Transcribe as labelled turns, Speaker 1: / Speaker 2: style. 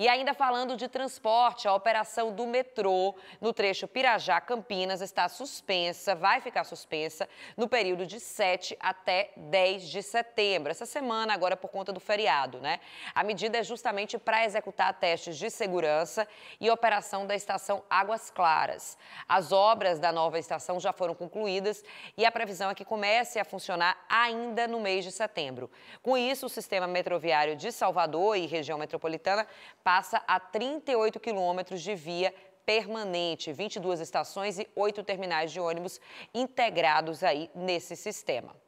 Speaker 1: E ainda falando de transporte, a operação do metrô no trecho Pirajá-Campinas está suspensa, vai ficar suspensa no período de 7 até 10 de setembro. Essa semana, agora por conta do feriado, né? A medida é justamente para executar testes de segurança e operação da estação Águas Claras. As obras da nova estação já foram concluídas e a previsão é que comece a funcionar ainda no mês de setembro. Com isso, o sistema metroviário de Salvador e região metropolitana passa a 38 quilômetros de via permanente, 22 estações e 8 terminais de ônibus integrados aí nesse sistema.